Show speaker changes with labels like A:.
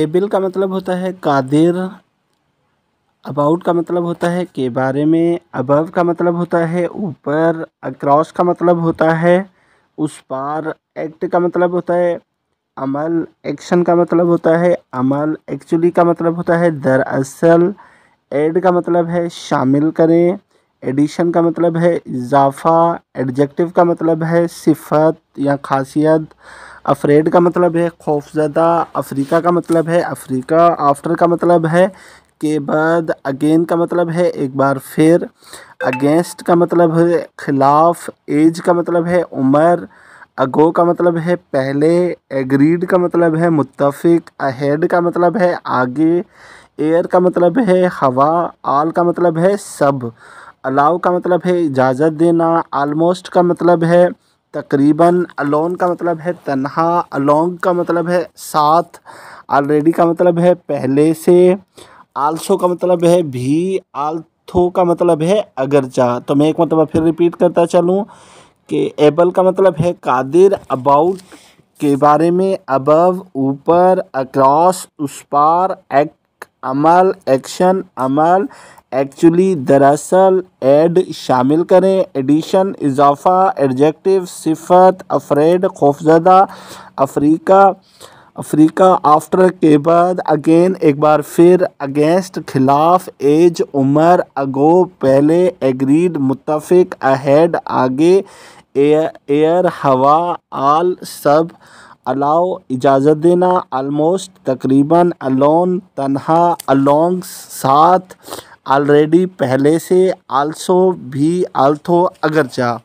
A: AVL का मतलब होता है कादिर अबाउट का मतलब होता है के बारे में अबव का मतलब होता है ऊपर अक्रॉस का मतलब होता है उस पार एक्ट का मतलब होता है अमल एक्शन का मतलब होता है अमल एक्चुअली का मतलब होता है दरअसल एड का मतलब है शामिल करें एडिशन का मतलब है इजाफा एडजेक्टिव का मतलब है सिफत या खासियत अफ्रेड का मतलब है खौफजदा अफ्रीका का मतलब है अफ्रीका आफ्टर का मतलब है के बाद अगेन का मतलब है एक बार फिर अगेंस्ट का मतलब है खिलाफ एज का मतलब है उम्र अगो का मतलब है पहले एग्रीड का मतलब है मुतफिक अहेड का मतलब है आगे एयर का मतलब है हवा आल का मतलब है सब अलाउ का मतलब है इजाज़त देना आलमोस्ट का मतलब है तकरीबन अलोन का मतलब है तन्हा अलोंग का मतलब है साथ ऑलरेडी का मतलब है पहले से आलसो का मतलब है भी आल्थो का मतलब है अगरचा तो मैं एक मतलब फिर रिपीट करता चलूँ कि एबल का मतलब है कादिर अबाउट के बारे में अबव ऊपर अक्रॉस उस पार एक्ट अमल एक्शन अमल एक्चुअली दरअसल एड शामिल करें एडिशन इजाफा एडजेक्टिव सिफत अफ्रेड खौफजदा अफ्रीका अफ्रीका आफ्टर के बाद अगेन एक बार फिर अगेंस्ट खिलाफ एज उमर अगो पहले एग्रीड मुतफिक अहेड आगे एयर हवा आल सब अलाउ इजाज़त देना आलमोस्ट तकरीबन अलोन तनहा अलोंग साथ ऑलरेडी पहले से आल्सो भी आल्थो अगरचा